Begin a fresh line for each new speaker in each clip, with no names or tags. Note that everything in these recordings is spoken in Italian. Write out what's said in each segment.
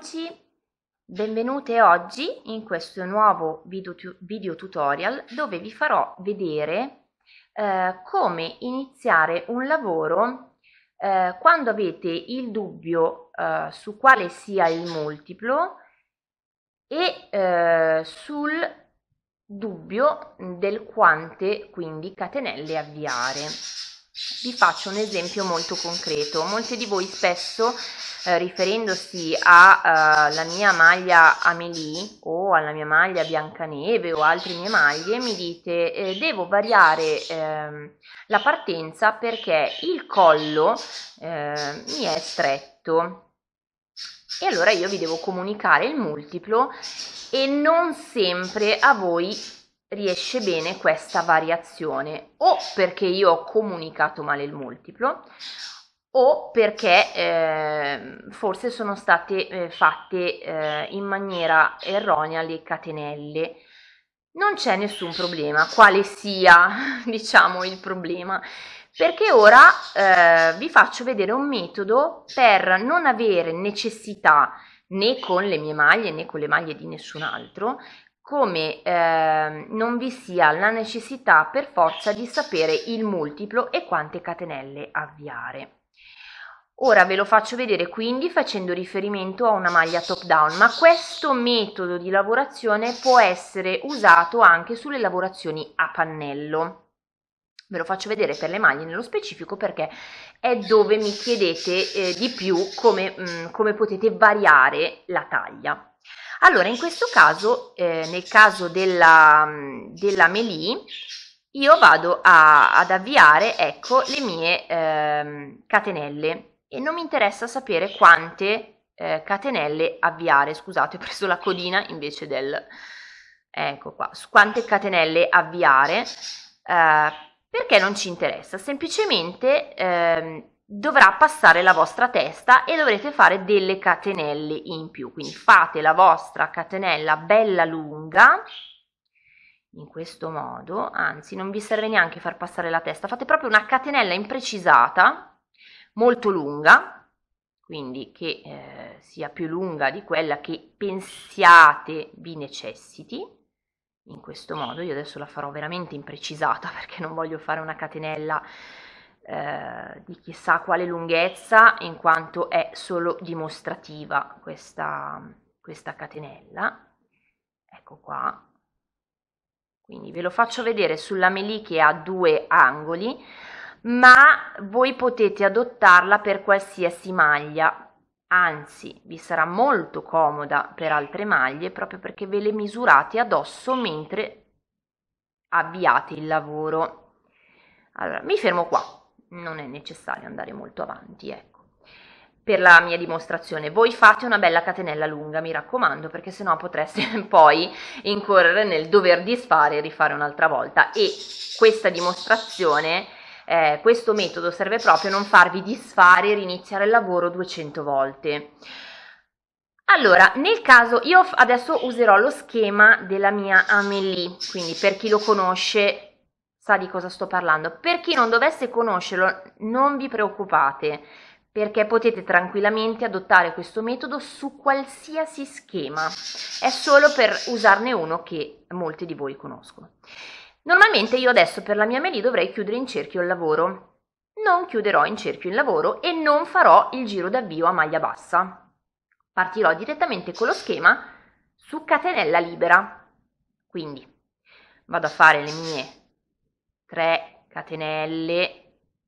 amici, benvenute oggi in questo nuovo video, tu video tutorial dove vi farò vedere eh, come iniziare un lavoro eh, quando avete il dubbio eh, su quale sia il multiplo e eh, sul dubbio del quante quindi catenelle avviare. Vi faccio un esempio molto concreto. Molti di voi spesso, eh, riferendosi alla eh, mia maglia Amelie o alla mia maglia Biancaneve o altre mie maglie, mi dite eh, devo variare ehm, la partenza perché il collo eh, mi è stretto. E allora io vi devo comunicare il multiplo e non sempre a voi riesce bene questa variazione o perché io ho comunicato male il multiplo o perché eh, forse sono state eh, fatte eh, in maniera erronea le catenelle. Non c'è nessun problema, quale sia diciamo il problema, perché ora eh, vi faccio vedere un metodo per non avere necessità né con le mie maglie né con le maglie di nessun altro come eh, non vi sia la necessità per forza di sapere il multiplo e quante catenelle avviare. Ora ve lo faccio vedere quindi facendo riferimento a una maglia top down, ma questo metodo di lavorazione può essere usato anche sulle lavorazioni a pannello. Ve lo faccio vedere per le maglie nello specifico perché è dove mi chiedete eh, di più come, mh, mm, come potete variare la taglia. Allora, in questo caso, eh, nel caso della, della melee, io vado a, ad avviare, ecco, le mie eh, catenelle e non mi interessa sapere quante eh, catenelle avviare. Scusate, ho preso la codina invece del... Ecco qua, su quante catenelle avviare, eh, perché non ci interessa. Semplicemente ehm, dovrà passare la vostra testa e dovrete fare delle catenelle in più quindi fate la vostra catenella bella lunga in questo modo anzi non vi serve neanche far passare la testa fate proprio una catenella imprecisata molto lunga quindi che eh, sia più lunga di quella che pensiate vi necessiti in questo modo io adesso la farò veramente imprecisata perché non voglio fare una catenella eh, di chissà quale lunghezza in quanto è solo dimostrativa questa, questa catenella. Ecco qua. Quindi ve lo faccio vedere sulla melì che ha due angoli, ma voi potete adottarla per qualsiasi maglia, anzi vi sarà molto comoda per altre maglie proprio perché ve le misurate addosso mentre avviate il lavoro. Allora, mi fermo qua non è necessario andare molto avanti, ecco. Per la mia dimostrazione, voi fate una bella catenella lunga, mi raccomando, perché sennò potreste poi incorrere nel dover disfare e rifare un'altra volta. E questa dimostrazione, eh, questo metodo serve proprio a non farvi disfare e riniziare il lavoro 200 volte. Allora, nel caso, io adesso userò lo schema della mia Amelie, quindi per chi lo conosce sa di cosa sto parlando. Per chi non dovesse conoscerlo, non vi preoccupate, perché potete tranquillamente adottare questo metodo su qualsiasi schema. È solo per usarne uno che molti di voi conoscono. Normalmente io adesso per la mia mail dovrei chiudere in cerchio il lavoro. Non chiuderò in cerchio il lavoro e non farò il giro d'avvio a maglia bassa. Partirò direttamente con lo schema su catenella libera. Quindi vado a fare le mie 3 catenelle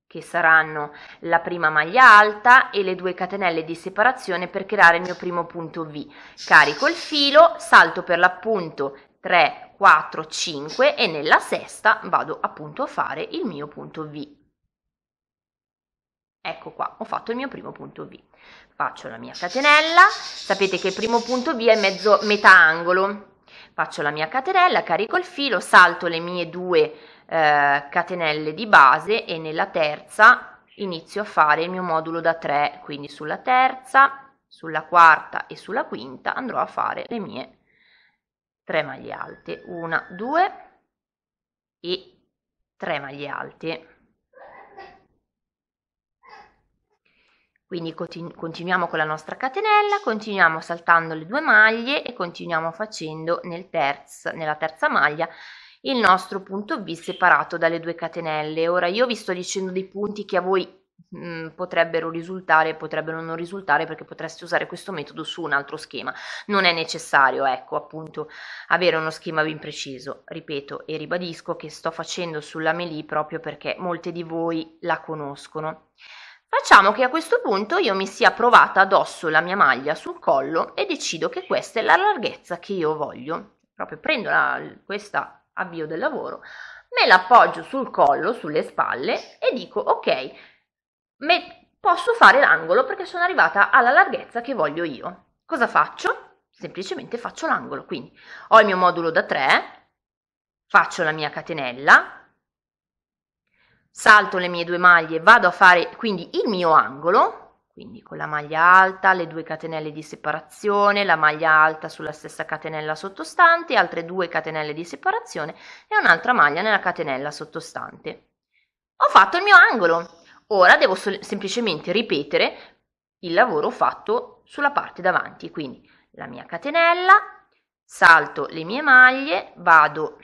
che saranno la prima maglia alta e le due catenelle di separazione per creare il mio primo punto V. Carico il filo, salto per l'appunto 3, 4, 5 e nella sesta vado appunto a fare il mio punto V. Ecco qua, ho fatto il mio primo punto V. Faccio la mia catenella, sapete che il primo punto V è mezzo metà angolo, faccio la mia catenella, carico il filo, salto le mie due eh, catenelle di base e nella terza inizio a fare il mio modulo da 3, quindi sulla terza, sulla quarta e sulla quinta andrò a fare le mie 3 maglie alte, 1, 2 e 3 maglie alte. Quindi continuiamo con la nostra catenella, continuiamo saltando le due maglie e continuiamo facendo nel terz, nella terza maglia il nostro punto B separato dalle due catenelle. Ora io vi sto dicendo dei punti che a voi mm, potrebbero risultare, potrebbero non risultare perché potreste usare questo metodo su un altro schema. Non è necessario, ecco, appunto, avere uno schema ben preciso. Ripeto e ribadisco che sto facendo sulla melì proprio perché molte di voi la conoscono. Facciamo che a questo punto io mi sia provata addosso la mia maglia sul collo e decido che questa è la larghezza che io voglio. Proprio prendo la, questa avvio del lavoro, me la appoggio sul collo, sulle spalle e dico ok, posso fare l'angolo perché sono arrivata alla larghezza che voglio io. Cosa faccio? Semplicemente faccio l'angolo, quindi ho il mio modulo da 3, faccio la mia catenella, salto le mie due maglie, vado a fare quindi il mio angolo, quindi con la maglia alta, le due catenelle di separazione, la maglia alta sulla stessa catenella sottostante, altre due catenelle di separazione e un'altra maglia nella catenella sottostante. Ho fatto il mio angolo. Ora devo semplicemente ripetere il lavoro fatto sulla parte davanti, quindi la mia catenella, salto le mie maglie, vado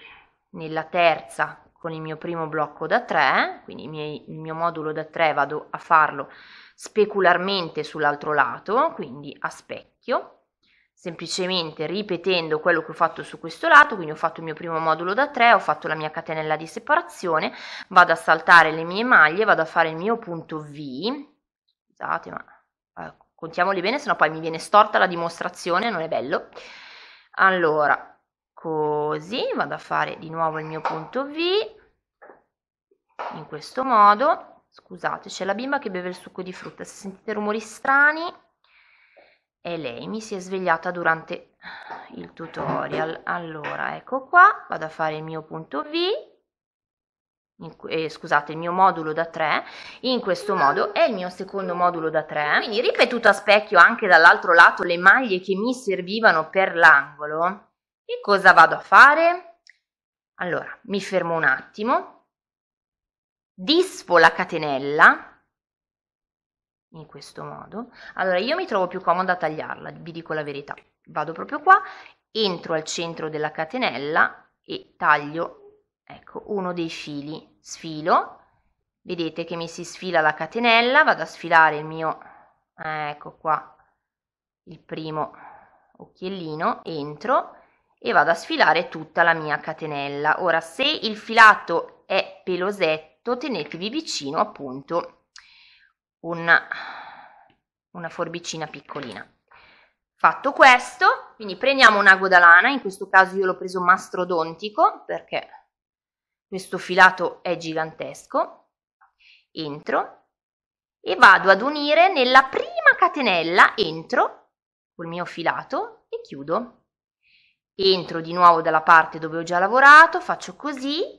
nella terza con il mio primo blocco da 3, quindi miei, il mio modulo da 3 vado a farlo specularmente sull'altro lato, quindi a specchio, semplicemente ripetendo quello che ho fatto su questo lato, quindi ho fatto il mio primo modulo da 3, ho fatto la mia catenella di separazione, vado a saltare le mie maglie, vado a fare il mio punto V, scusate ma eh, contiamoli bene, sennò poi mi viene storta la dimostrazione, non è bello. Allora, così, vado a fare di nuovo il mio punto V, in questo modo scusate c'è la bimba che beve il succo di frutta se sentite rumori strani e lei mi si è svegliata durante il tutorial allora ecco qua vado a fare il mio punto V in, eh, scusate il mio modulo da 3 in questo modo è il mio secondo modulo da 3 quindi ripetuto a specchio anche dall'altro lato le maglie che mi servivano per l'angolo e cosa vado a fare? allora mi fermo un attimo disfo la catenella, in questo modo, allora io mi trovo più comoda a tagliarla, vi dico la verità, vado proprio qua, entro al centro della catenella e taglio, ecco, uno dei fili, sfilo, vedete che mi si sfila la catenella, vado a sfilare il mio, ecco qua, il primo occhiellino, entro e vado a sfilare tutta la mia catenella. Ora, se il filato è pelosetto, piatto tenetevi vicino appunto una, una forbicina piccolina. Fatto questo, quindi prendiamo un ago da lana, in questo caso io l'ho preso mastrodontico perché questo filato è gigantesco, entro e vado ad unire nella prima catenella, entro col mio filato e chiudo. Entro di nuovo dalla parte dove ho già lavorato, faccio così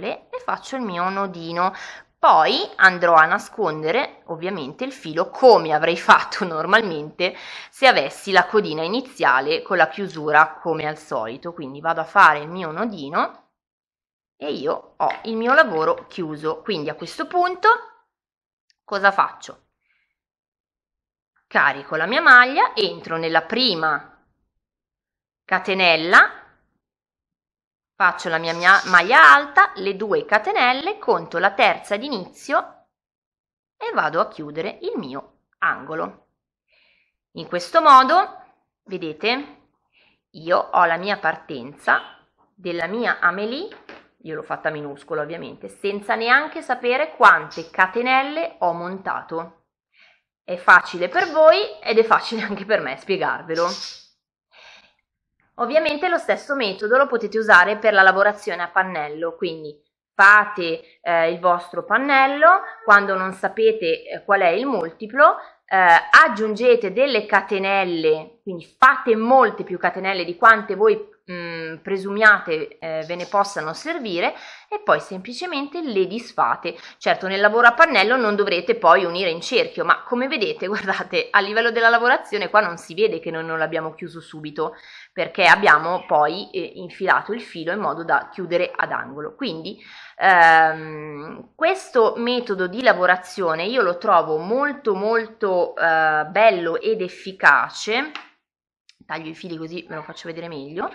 sole e faccio il mio nodino poi andrò a nascondere ovviamente il filo come avrei fatto normalmente se avessi la codina iniziale con la chiusura come al solito quindi vado a fare il mio nodino e io ho il mio lavoro chiuso quindi a questo punto cosa faccio? carico la mia maglia entro nella prima catenella Faccio la mia, mia maglia alta, le due catenelle, conto la terza d'inizio e vado a chiudere il mio angolo. In questo modo, vedete, io ho la mia partenza della mia Amelie io l'ho fatta minuscola ovviamente, senza neanche sapere quante catenelle ho montato. È facile per voi ed è facile anche per me spiegarvelo. Ovviamente lo stesso metodo lo potete usare per la lavorazione a pannello, quindi fate eh, il vostro pannello, quando non sapete eh, qual è il multiplo, eh, aggiungete delle catenelle quindi fate molte più catenelle di quante voi mh, mm, presumiate eh, ve ne possano servire e poi semplicemente le disfate. Certo nel lavoro a pannello non dovrete poi unire in cerchio, ma come vedete, guardate, a livello della lavorazione qua non si vede che noi non l'abbiamo chiuso subito, perché abbiamo poi eh, infilato il filo in modo da chiudere ad angolo. Quindi ehm, questo metodo di lavorazione io lo trovo molto molto eh, bello ed efficace taglio i fili così ve lo faccio vedere meglio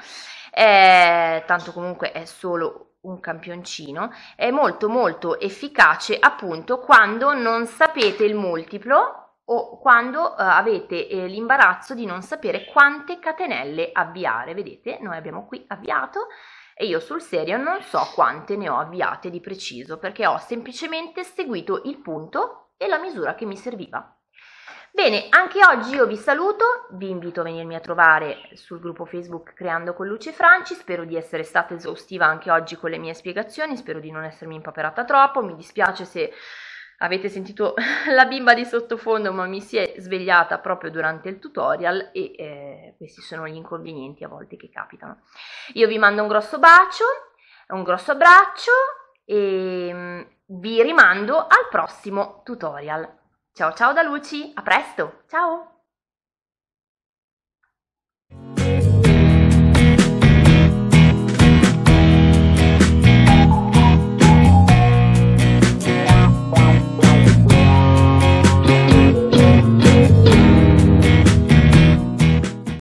eh, tanto comunque è solo un campioncino è molto molto efficace appunto quando non sapete il multiplo o quando eh, avete eh, l'imbarazzo di non sapere quante catenelle avviare vedete noi abbiamo qui avviato e io sul serio non so quante ne ho avviate di preciso perché ho semplicemente seguito il punto e la misura che mi serviva Bene, anche oggi io vi saluto, vi invito a venirmi a trovare sul gruppo Facebook Creando con Luce Franci, spero di essere stata esaustiva anche oggi con le mie spiegazioni, spero di non essermi impaperata troppo, mi dispiace se avete sentito la bimba di sottofondo ma mi si è svegliata proprio durante il tutorial e eh, questi sono gli inconvenienti a volte che capitano. Io vi mando un grosso bacio, un grosso abbraccio e mm, vi rimando al prossimo tutorial. Ciao ciao da Luci, a presto, ciao!